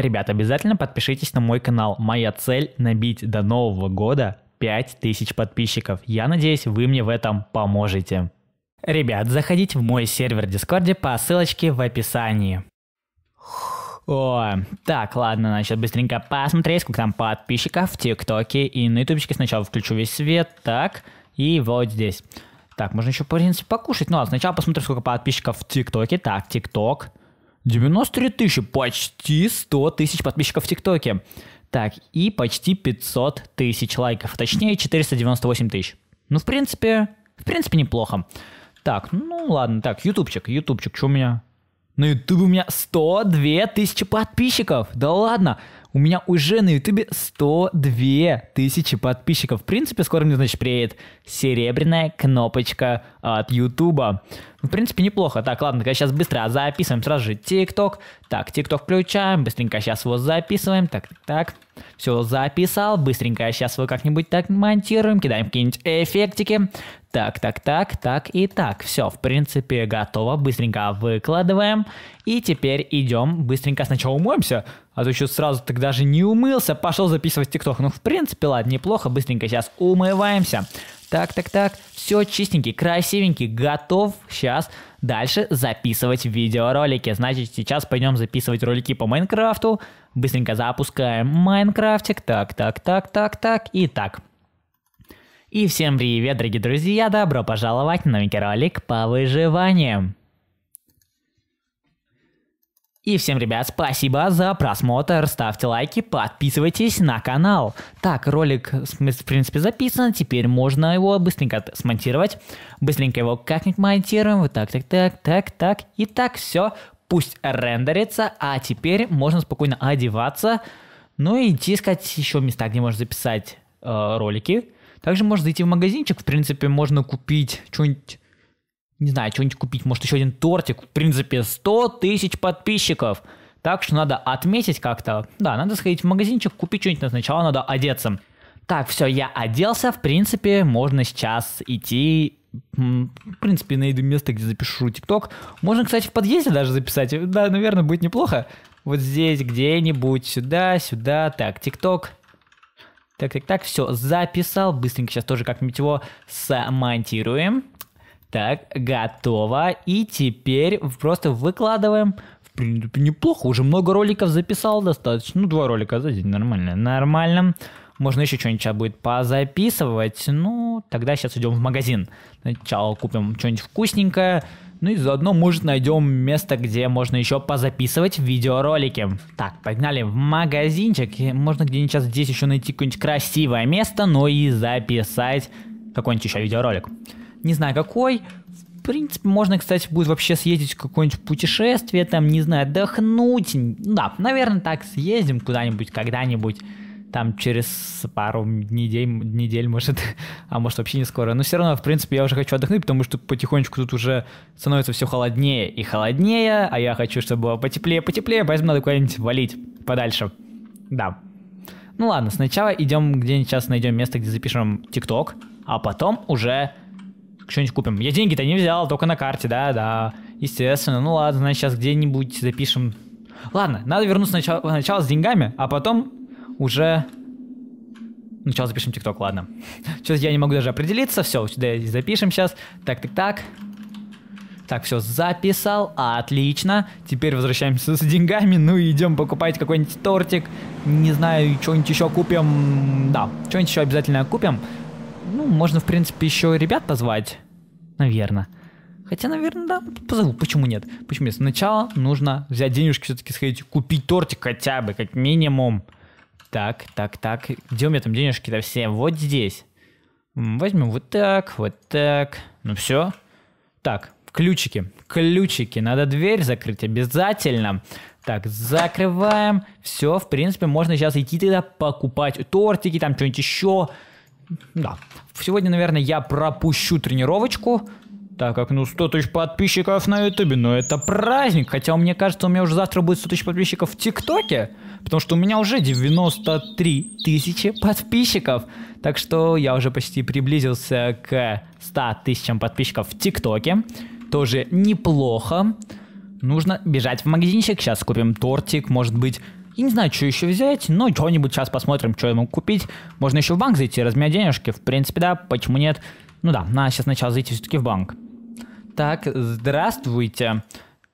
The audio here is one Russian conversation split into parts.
Ребят, обязательно подпишитесь на мой канал. Моя цель набить до Нового года 5000 подписчиков. Я надеюсь, вы мне в этом поможете. Ребят, заходите в мой сервер Дискорде по ссылочке в описании. О, так, ладно, значит, быстренько посмотреть, сколько там подписчиков в ТикТоке и на Ютубчике. Сначала включу весь свет, так, и вот здесь. Так, можно еще, в принципе, покушать. Ну, а сначала посмотрим, сколько подписчиков в ТикТоке. Так, ТикТок. 93 тысячи, почти 100 тысяч подписчиков в ТикТоке. Так, и почти 500 тысяч лайков, точнее 498 тысяч. Ну, в принципе, в принципе, неплохо. Так, ну ладно, так, ютубчик, ютубчик, что у меня? На ютубе у меня 102 тысячи подписчиков. Да ладно, у меня уже на ютубе 102 тысячи подписчиков. В принципе, скоро мне, значит, приедет серебряная кнопочка от ютуба. Ну, в принципе, неплохо. Так, ладно, сейчас быстро записываем сразу же тикток. Так, тикток включаем, быстренько сейчас его записываем. Так, так, так. Все записал, быстренько сейчас его как-нибудь так монтируем, кидаем какие-нибудь эффектики. Так, так, так, так и так. Все, в принципе, готово. Быстренько выкладываем. И теперь идем быстренько сначала умоемся. А то еще сразу так даже не умылся, пошел записывать тикток. Ну, в принципе, ладно, неплохо. Быстренько сейчас умываемся. Так, так, так. Все чистенький, красивенький, готов. Сейчас дальше записывать видеоролики. Значит, сейчас пойдем записывать ролики по Майнкрафту. Быстренько запускаем Майнкрафтик. Так, так, так, так, так и так. И всем привет, дорогие друзья, добро пожаловать на новенький ролик по выживанию. И всем, ребят, спасибо за просмотр, ставьте лайки, подписывайтесь на канал. Так, ролик, в принципе, записан, теперь можно его быстренько смонтировать. Быстренько его как-нибудь монтируем, вот так, так, так, так, так, и так, все, пусть рендерится, а теперь можно спокойно одеваться, ну и идти искать еще места, где можно записать э, ролики. Также можно зайти в магазинчик, в принципе, можно купить что-нибудь не знаю, что-нибудь купить, может, еще один тортик. В принципе, 100 тысяч подписчиков. Так что надо отметить как-то. Да, надо сходить в магазинчик, купить что-нибудь, но сначала надо одеться. Так, все, я оделся, в принципе, можно сейчас идти в принципе, найду место, где запишу ТикТок. Можно, кстати, в подъезде даже записать. Да, наверное, будет неплохо. Вот здесь где-нибудь, сюда, сюда. Так, ТикТок. Так, так, так, все, записал. Быстренько сейчас тоже как-нибудь его смонтируем. Так, готово. И теперь просто выкладываем. В принципе, неплохо. Уже много роликов записал достаточно. Ну, два ролика за день, нормально. Нормально. Можно еще что-нибудь будет позаписывать. Ну, тогда сейчас идем в магазин. Сначала купим что-нибудь вкусненькое. Ну и заодно, может, найдем место, где можно еще позаписывать видеоролики. Так, погнали в магазинчик. Можно где-нибудь сейчас здесь еще найти какое-нибудь красивое место, но и записать какой-нибудь еще видеоролик. Не знаю какой. В принципе, можно, кстати, будет вообще съездить в какое-нибудь путешествие, там, не знаю, отдохнуть. Да, наверное, так съездим куда-нибудь, когда-нибудь там через пару недель, недель может, а может вообще не скоро. Но все равно, в принципе, я уже хочу отдохнуть, потому что потихонечку тут уже становится все холоднее и холоднее, а я хочу, чтобы было потеплее, потеплее, поэтому надо куда-нибудь валить подальше. Да. Ну ладно, сначала идем где-нибудь сейчас найдем место, где запишем ТикТок, а потом уже что-нибудь купим. Я деньги-то не взял, только на карте, да, да. Естественно, ну ладно, значит, сейчас где-нибудь запишем. Ладно, надо вернуться начало, сначала с деньгами, а потом уже... Ну, сначала запишем ТикТок, ладно. Сейчас я не могу даже определиться. Все, сюда запишем сейчас. Так, так, так. Так, все, записал. Отлично. Теперь возвращаемся с деньгами. Ну и идем покупать какой-нибудь тортик. Не знаю, что-нибудь еще купим. Да, что-нибудь еще обязательно купим. Ну, можно, в принципе, еще ребят позвать. Наверное. Хотя, наверное, да, позову. Почему нет? Почему нет? Сначала нужно взять денежки, все-таки сходить, купить тортик хотя бы, как минимум. Так, так, так. Где у меня там денежки-то все? Вот здесь. Возьмем вот так, вот так. Ну все. Так, ключики. Ключики. Надо дверь закрыть обязательно. Так, закрываем. Все, в принципе, можно сейчас идти туда покупать тортики, там что-нибудь еще. Да. Сегодня, наверное, я пропущу тренировочку так как, ну, 100 тысяч подписчиков на ютубе, ну, это праздник. Хотя, мне кажется, у меня уже завтра будет 100 тысяч подписчиков в ТикТоке, потому что у меня уже 93 тысячи подписчиков. Так что я уже почти приблизился к 100 тысячам подписчиков в ТикТоке. Тоже неплохо. Нужно бежать в магазинчик, сейчас купим тортик, может быть, я не знаю, что еще взять, но что-нибудь сейчас посмотрим, что ему купить. Можно еще в банк зайти, размять денежки. В принципе, да, почему нет? Ну да, надо сейчас сначала зайти все-таки в банк. Так, здравствуйте.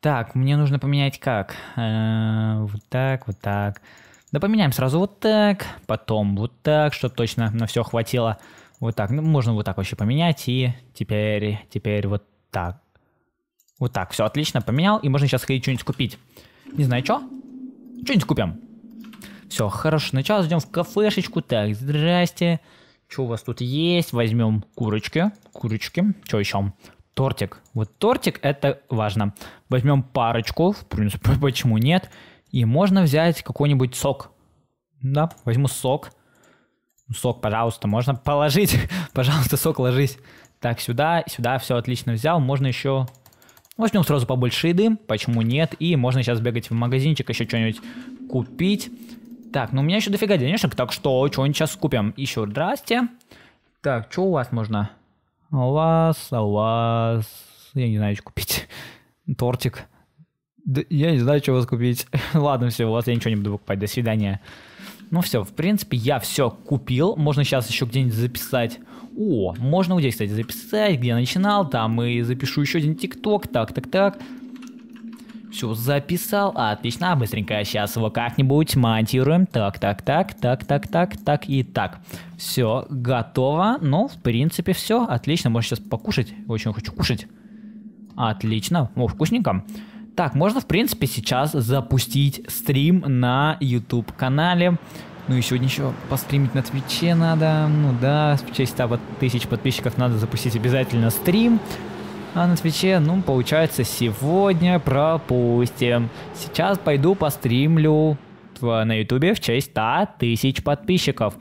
Так, мне нужно поменять как? Э, вот так, вот так. Да поменяем сразу вот так, потом вот так, чтобы точно на все хватило. Вот так, ну можно вот так вообще поменять, и теперь, теперь вот так. Вот так, все отлично, поменял, и можно сейчас ходить что-нибудь купить. Не знаю, что? Что-нибудь купим. Все, хорошо, сначала зайдем в кафешечку. Так, здрасте. Что у вас тут есть? Возьмем курочки. Курочки. Что еще? Тортик. Вот тортик это важно. Возьмем парочку, в принципе, почему нет. И можно взять какой-нибудь сок. Да, возьму сок. Сок, пожалуйста, можно положить. пожалуйста, сок ложись. Так, сюда, сюда, все отлично взял. Можно еще... Возьмем сразу побольше еды, почему нет. И можно сейчас бегать в магазинчик, еще что-нибудь купить. Так, ну у меня еще дофига денежек, так что что-нибудь сейчас купим. Еще здрасте. Так, что у вас можно? А у вас, а у вас... Я не знаю, что купить. Тортик. Да, я не знаю, что у вас купить. Ладно, все, у вас я ничего не буду покупать. До свидания. Ну все, в принципе, я все купил. Можно сейчас еще где-нибудь записать. О, можно где здесь, кстати, записать, где я начинал. Там и запишу еще один тикток. Так, так, так. Все, записал. Отлично, быстренько. Сейчас его как-нибудь монтируем. Так, так, так, так, так, так, так и так. Все, готово. Ну, в принципе, все. Отлично, можешь сейчас покушать. Очень хочу кушать. Отлично. О, вкусненько. Так, можно, в принципе, сейчас запустить стрим на YouTube-канале. Ну и сегодня еще постримить на Твиче надо. Ну да, в честь 100 тысяч подписчиков надо запустить обязательно стрим. А на Твиче, ну, получается, сегодня пропустим. Сейчас пойду постримлю на Ютубе в честь 100 тысяч подписчиков.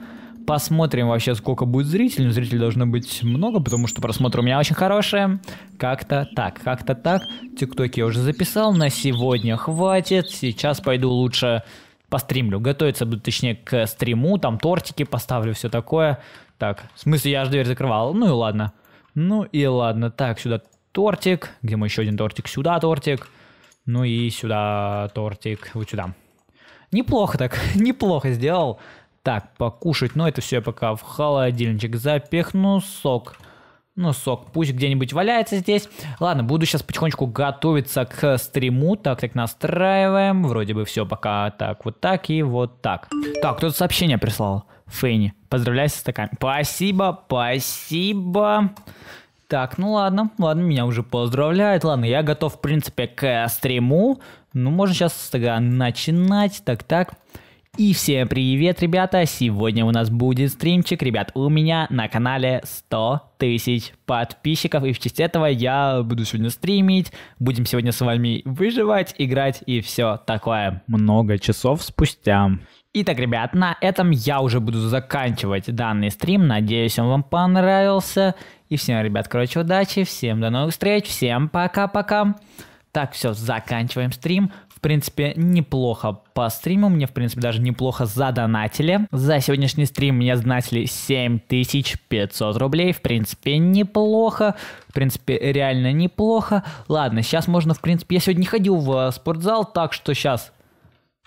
Посмотрим вообще, сколько будет зрителей. Ну, зрителей должно быть много, потому что просмотры у меня очень хорошие. Как-то так, как-то так. Тиктоки я уже записал, на сегодня хватит. Сейчас пойду лучше постримлю. Готовиться буду, точнее, к стриму, там тортики поставлю, все такое. Так, в смысле, я же дверь закрывал. Ну и ладно. Ну и ладно. Так, сюда тортик, где мы еще один тортик, сюда тортик, ну и сюда тортик, вот сюда. Неплохо так, неплохо сделал. Так, покушать, но ну, это все я пока в холодильничек запихну, сок. Ну, сок пусть где-нибудь валяется здесь. Ладно, буду сейчас потихонечку готовиться к стриму. Так, так, настраиваем. Вроде бы все пока так, вот так и вот так. Так, кто-то сообщение прислал. Фенни, поздравляю с стаканом. Спасибо, спасибо. Так, ну ладно, ладно, меня уже поздравляют. Ладно, я готов, в принципе, к э, стриму. Ну, можно сейчас тогда э, начинать. Так, так. И всем привет, ребята! Сегодня у нас будет стримчик, ребят, у меня на канале 100 тысяч подписчиков, и в честь этого я буду сегодня стримить, будем сегодня с вами выживать, играть и все такое. Много часов спустя. Итак, ребят, на этом я уже буду заканчивать данный стрим, надеюсь, он вам понравился. И всем, ребят, короче, удачи, всем до новых встреч, всем пока-пока. Так, все, заканчиваем стрим. В принципе, неплохо по стриму, мне, в принципе, даже неплохо задонатили. За сегодняшний стрим мне задонатили 7500 рублей, в принципе, неплохо. В принципе, реально неплохо. Ладно, сейчас можно, в принципе, я сегодня не ходил в э, спортзал, так что сейчас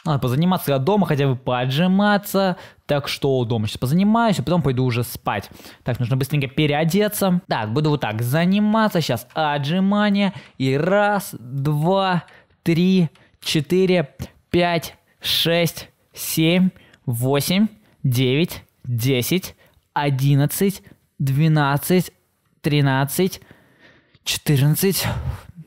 надо позаниматься от дома, хотя бы поджиматься. Так что дома сейчас позанимаюсь, а потом пойду уже спать. Так, нужно быстренько переодеться. Так, буду вот так заниматься. Сейчас отжимания. И раз, два, три, четыре, пять, шесть, семь, восемь, девять, десять, одиннадцать, двенадцать, тринадцать, четырнадцать,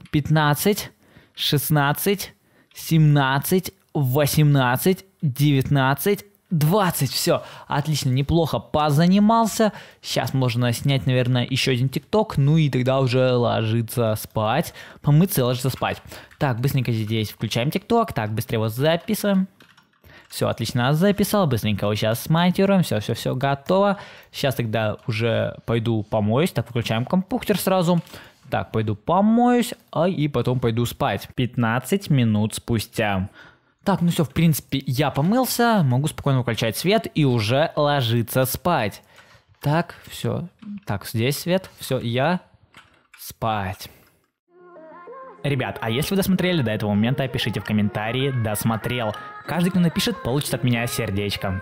пятнадцать, шестнадцать, семнадцать, 18, 19, 20. Все, отлично, неплохо позанимался. Сейчас можно снять, наверное, еще один тикток. Ну и тогда уже ложиться спать. Помыться и ложиться спать. Так, быстренько здесь включаем тикток. Так, быстрее его записываем. Все, отлично, записал, быстренько его сейчас смонтируем, все, все, все, готово. Сейчас тогда уже пойду помоюсь, так, включаем компьютер сразу. Так, пойду помоюсь, а и потом пойду спать. 15 минут спустя. Так, ну все, в принципе, я помылся, могу спокойно выключать свет и уже ложиться спать. Так, все. Так, здесь свет, все, я спать. Ребят, а если вы досмотрели до этого момента, пишите в комментарии «досмотрел». Каждый, кто напишет, получит от меня сердечко.